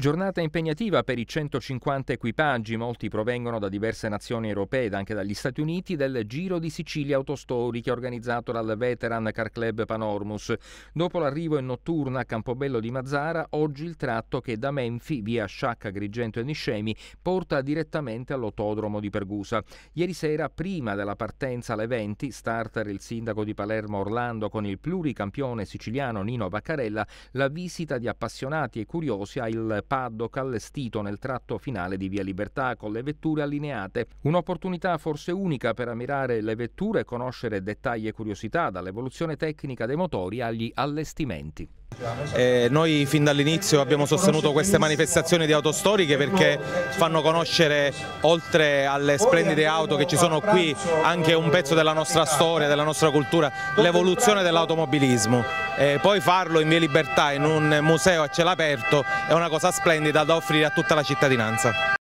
Giornata impegnativa per i 150 equipaggi, molti provengono da diverse nazioni europee ed anche dagli Stati Uniti, del Giro di Sicilia Autostory che è organizzato dal Veteran Car Club Panormus. Dopo l'arrivo in notturna a Campobello di Mazzara, oggi il tratto che da Menfi, via Sciacca, Grigento e Niscemi, porta direttamente all'autodromo di Pergusa. Ieri sera, prima della partenza alle 20, starter il sindaco di Palermo Orlando con il pluricampione siciliano Nino Baccarella, la visita di appassionati e curiosi al paddock allestito nel tratto finale di Via Libertà con le vetture allineate. Un'opportunità forse unica per ammirare le vetture e conoscere dettagli e curiosità dall'evoluzione tecnica dei motori agli allestimenti. Eh, noi fin dall'inizio abbiamo sostenuto queste manifestazioni di auto storiche perché fanno conoscere oltre alle splendide auto che ci sono qui anche un pezzo della nostra storia, della nostra cultura, l'evoluzione dell'automobilismo. Eh, poi farlo in via Libertà in un museo a cielo aperto è una cosa splendida da offrire a tutta la cittadinanza.